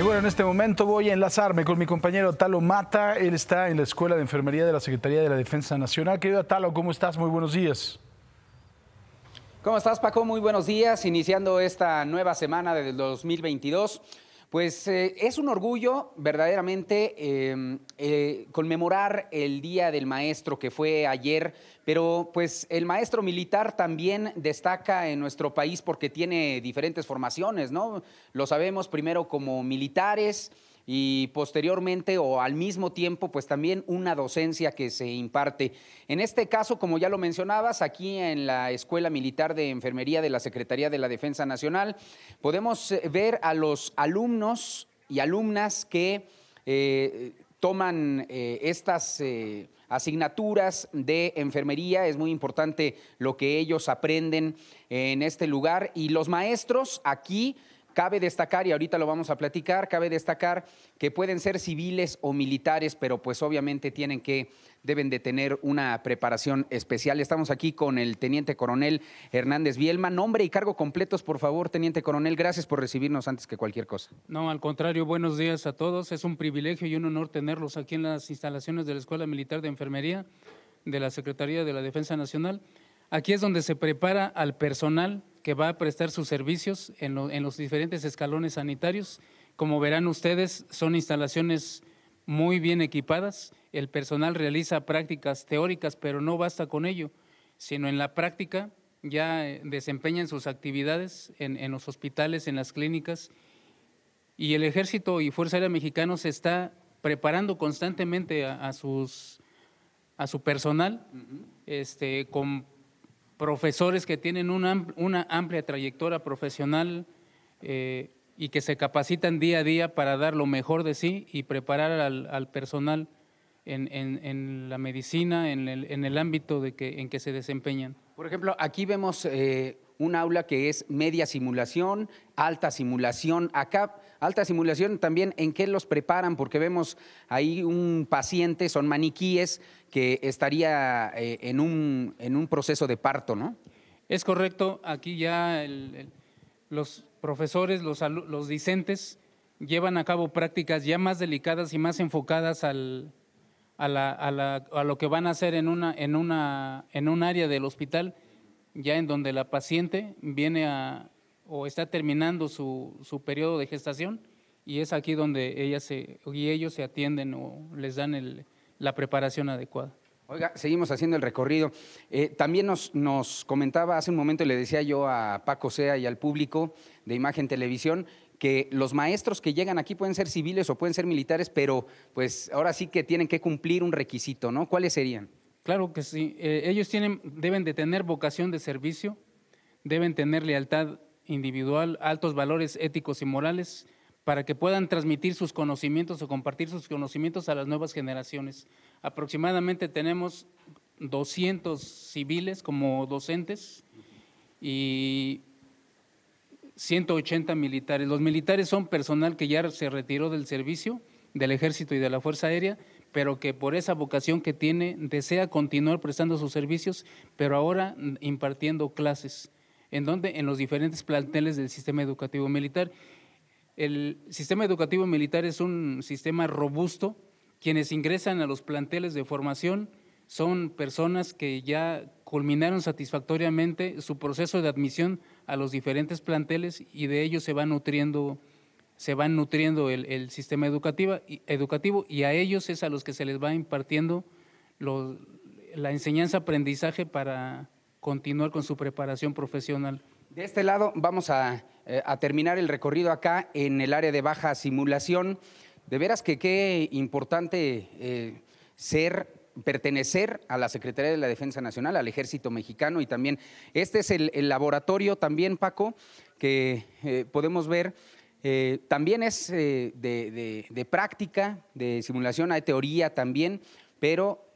Y bueno, en este momento voy a enlazarme con mi compañero Talo Mata. Él está en la Escuela de Enfermería de la Secretaría de la Defensa Nacional. Querido Talo, ¿cómo estás? Muy buenos días. ¿Cómo estás, Paco? Muy buenos días. Iniciando esta nueva semana del 2022. Pues eh, es un orgullo verdaderamente em, eh, conmemorar el Día del Maestro que fue ayer, pero pues el maestro militar también destaca en nuestro país porque tiene diferentes formaciones, ¿no? Lo sabemos primero como militares y posteriormente o al mismo tiempo, pues también una docencia que se imparte. En este caso, como ya lo mencionabas, aquí en la Escuela Militar de Enfermería de la Secretaría de la Defensa Nacional, podemos eh, ver a los alumnos y alumnas que eh, toman eh, estas... asignaturas de enfermería. Es muy importante lo que ellos aprenden en este lugar. Y los maestros aquí Cabe destacar, y ahorita lo vamos a platicar, cabe destacar que pueden ser civiles o militares, pero pues obviamente tienen que, deben de tener una preparación especial. Estamos aquí con el Teniente Coronel Hernández Bielma. Nombre y cargo completos, por favor, Teniente Coronel. Gracias por recibirnos antes que cualquier cosa. No, al contrario, buenos días a todos. Es un privilegio y un honor tenerlos aquí en las instalaciones de la Escuela Militar de Enfermería de la Secretaría de la Defensa Nacional. Aquí es donde se prepara al personal que va a prestar sus servicios en, los diferentes escalones sanitarios. Como verán ustedes, son instalaciones muy bien equipadas. El personal realiza prácticas teóricas, pero no basta con ello, sino en la práctica ya eh, desempeñan sus actividades en, los hospitales, en las clínicas. Y el Ejército y Fuerza Aérea Mexicano se está preparando constantemente a, sus, a su personal este, con profesores que tienen una, una amplia trayectoria profesional eh, y que se capacitan día a día para dar lo mejor de sí y preparar al, personal en, en, la medicina, en el, en el ámbito de que, en que se desempeñan. Por ejemplo, aquí vemos eh, un aula que es media simulación, alta simulación. Acá Alta simulación también en qué los preparan, porque vemos ahí un paciente, son maniquíes que estaría eh, en, un, proceso de parto, ¿no? Es correcto, aquí ya los profesores, los, los discentes llevan a cabo prácticas ya más delicadas y más enfocadas a, a, lo que van a hacer en, una, en, una, en un área del hospital, ya en donde la paciente viene a, o está terminando su, periodo de gestación y es aquí donde ellas se, y ellos se atienden o les dan la preparación adecuada. Oiga, seguimos haciendo el recorrido. Eh, también nos, nos, comentaba hace un momento, le decía yo a Paco Sea y al público de Imagen Televisión, que los maestros que llegan aquí pueden ser civiles o pueden ser militares, pero pues ahora sí que tienen que cumplir un requisito, ¿no? ¿Cuáles serían? Claro que sí. Eh, ellos tienen, deben de tener vocación de servicio, deben tener lealtad individual altos valores éticos y morales para que puedan transmitir sus conocimientos o compartir sus conocimientos a las nuevas generaciones. Aproximadamente tenemos 200 civiles como docentes y 180 militares. Los militares son personal que ya se retiró del servicio, del ejército y de la Fuerza Aérea, pero que por esa vocación que tiene desea continuar prestando sus servicios, pero ahora impartiendo clases en donde en los diferentes planteles del sistema educativo militar. El sistema educativo militar es un sistema robusto. Quienes ingresan a los planteles de formación son personas que ya culminaron satisfactoriamente su proceso de admisión a los diferentes planteles y de ellos se va nutriendo se nutriendo el, sistema educativo y a ellos es a los que se les va impartiendo la enseñanza-aprendizaje para, continuar con su preparación profesional. De este lado vamos eh, a, terminar el recorrido acá en el área de baja simulación. De veras que qué importante eh, ser pertenecer a la Secretaría de la Defensa Nacional, al Ejército Mexicano y también este es el, laboratorio también, Paco, que eh, podemos ver. también es de, práctica, de simulación, hay teoría también, pero,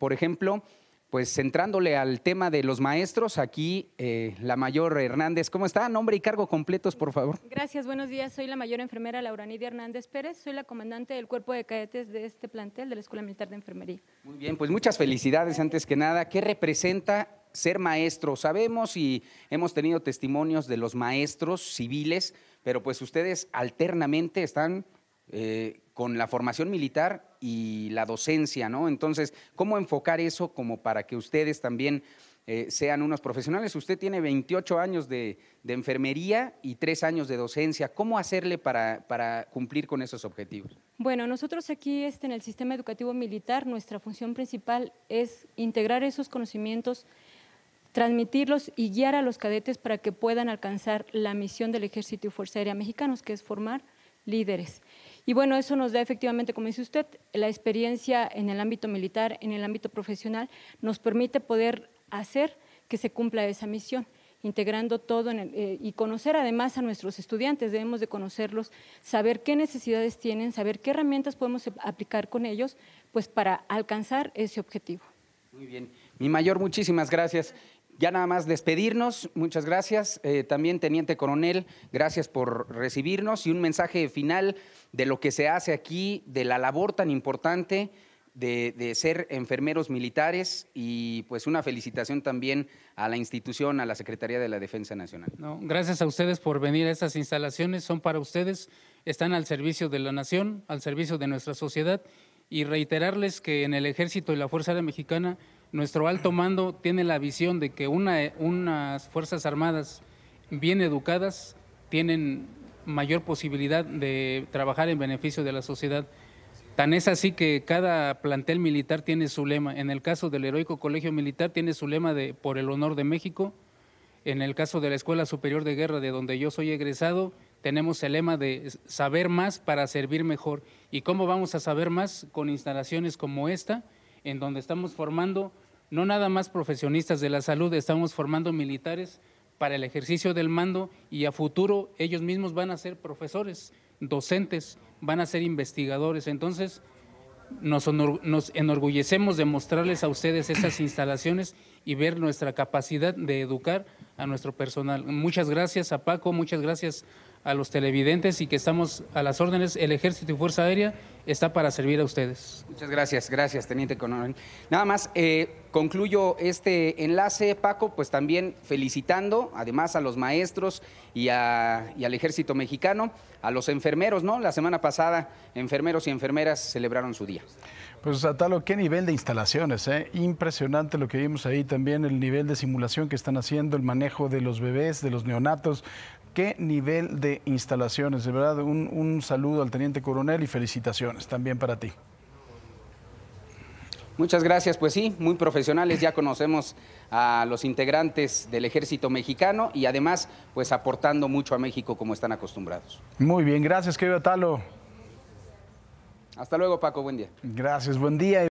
por ejemplo, pues centrándole al tema de los maestros, aquí eh, la mayor Hernández, ¿cómo está? Nombre y cargo completos, por favor. Gracias, buenos días. Soy la mayor enfermera Laura Hernández Pérez, soy la comandante del cuerpo de cadetes de este plantel de la Escuela Militar de Enfermería. Muy bien, pues muchas felicidades antes que nada. ¿Qué representa ser maestro? Sabemos y hemos tenido testimonios de los maestros civiles, pero pues ustedes alternamente están eh, con la formación militar y la docencia, ¿no? Entonces, ¿cómo enfocar eso como para que ustedes también eh, sean unos profesionales? Usted tiene 28 años de, enfermería y 3 años de docencia. ¿Cómo hacerle para, cumplir con esos objetivos? Bueno, nosotros aquí este, en el sistema educativo militar, nuestra función principal es integrar esos conocimientos transmitirlos y guiar a los cadetes para que puedan alcanzar la misión del Ejército y Fuerza Aérea Mexicanos, que es formar líderes. Y bueno, eso nos da efectivamente, como dice usted, la experiencia en el ámbito militar, en el ámbito profesional, nos permite poder hacer que se cumpla esa misión integrando todo eh, y conocer además a nuestros estudiantes, debemos de conocerlos, saber qué necesidades tienen, saber qué herramientas podemos aplicar con ellos, pues para alcanzar ese objetivo. Muy bien. Mi mayor, muchísimas gracias ya nada más despedirnos, muchas gracias. Eh, también, Teniente Coronel, gracias por recibirnos y un mensaje final de lo que se hace aquí, de la labor tan importante de, ser enfermeros militares y pues una felicitación también a la institución, a la Secretaría de la Defensa Nacional. No, gracias a ustedes por venir a estas instalaciones, son para ustedes, están al servicio de la nación, al servicio de nuestra sociedad y reiterarles que en el Ejército y la Fuerza Aérea Mexicana nuestro alto mando tiene la visión de que unas Fuerzas Armadas bien educadas tienen mayor posibilidad de trabajar en beneficio de la sociedad. Tan es así que cada plantel militar tiene su lema. En el caso del Heroico Colegio Militar tiene su lema de Por el Honor de México. En el caso de la Escuela Superior de Guerra, de donde yo soy egresado, tenemos el lema de Saber más para servir mejor. ¿Y cómo vamos a saber más? Con instalaciones como esta, en donde estamos formando no nada más profesionistas de la salud, estamos formando militares para el ejercicio del mando y a futuro ellos mismos van a ser profesores, docentes, van a ser investigadores. Entonces, nos, enorgullecemos de mostrarles a ustedes estas instalaciones y ver nuestra capacidad de educar a nuestro personal. Muchas gracias a Paco, muchas gracias a los televidentes y que estamos a las órdenes. El Ejército y Fuerza Aérea está para servir a ustedes. Muchas gracias, gracias, Teniente Coronel. Nada más, eh, concluyo este enlace, Paco, pues también felicitando además a los maestros y, y al Ejército Mexicano, a los enfermeros, ¿no? La semana pasada, enfermeros y enfermeras celebraron su día. Pues Atalo, qué nivel de instalaciones, ¿eh? Impresionante lo que vimos ahí también, el nivel de simulación que están haciendo, el manejo de los bebés, de los neonatos, qué nivel de instalaciones. De verdad, un, un, saludo al teniente coronel y felicitaciones también para ti. Muchas gracias, pues sí, muy profesionales, ya conocemos a los integrantes del ejército mexicano y además pues aportando mucho a México como están acostumbrados. Muy bien, gracias, querido Talo. Hasta luego, Paco, buen día. Gracias, buen día.